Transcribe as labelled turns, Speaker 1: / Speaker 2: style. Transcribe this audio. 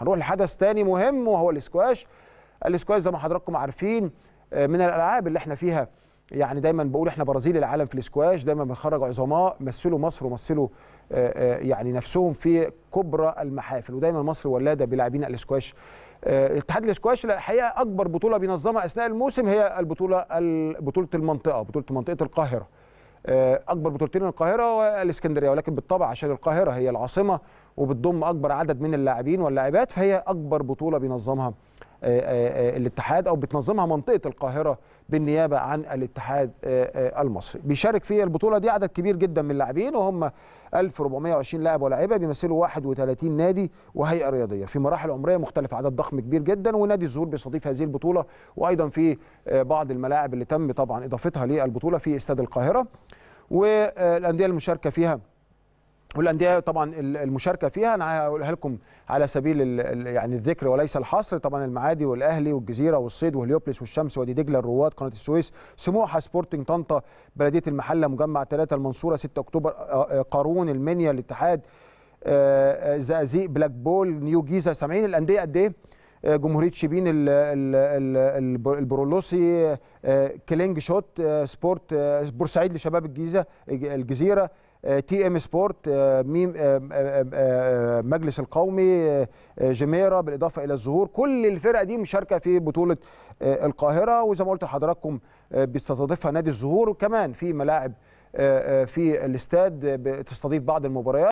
Speaker 1: هنروح لحدث تاني مهم وهو الاسكواش الاسكواش زي ما حضراتكم عارفين آه، من الالعاب اللي احنا فيها يعني دايما بقول احنا برازيل العالم في الاسكواش دايما بنخرج عظماء مثلوا مصر ومثلوا آه، آه، يعني نفسهم في كبرى المحافل ودايما مصر ولاده بلاعبين الاسكواش اتحاد الاسكواش الحقيقه اكبر بطوله بينظمها اثناء الموسم هي البطوله بطوله المنطقه بطوله منطقه القاهره آه، اكبر بطولتين القاهره والاسكندريه ولكن بالطبع عشان القاهره هي العاصمه وبتضم اكبر عدد من اللاعبين واللاعبات فهي اكبر بطوله بينظمها آه، آه، آه، الاتحاد او بتنظمها منطقه القاهره بالنيابه عن الاتحاد المصري بيشارك في البطوله دي عدد كبير جدا من اللاعبين وهم 1420 لاعب ولاعيبه بيمثلوا 31 نادي وهيئه رياضيه في مراحل عمريه مختلفه عدد ضخم كبير جدا ونادي الزهور بيستضيف هذه البطوله وايضا في بعض الملاعب اللي تم طبعا اضافتها للبطوله في استاد القاهره والانديه المشاركه فيها والانديه طبعا المشاركه فيها انا هقولها لكم على سبيل يعني الذكر وليس الحصر طبعا المعادي والاهلي والجزيره والصيد وهليوبلس والشمس وادي دجله الرواد قناه السويس سموحه سبورتنج طنطا بلديه المحله مجمع 3 المنصوره 6 اكتوبر آه، آه، قارون المنيا الاتحاد آه، زقازيق بلاك بول نيو جيزه سامعين الانديه قد ايه جمهوريه شبين البرولوسي آه، كلينج شوت آه، سبورت آه، بورسعيد لشباب الجيزه الجزيره تي ام سبورت ميم مجلس القومي جميره بالاضافه الى الزهور كل الفرق دي مشاركه في بطوله القاهره وزي ما قلت لحضراتكم بيستضيفها نادي الزهور وكمان في ملاعب في الاستاد بتستضيف بعض المباريات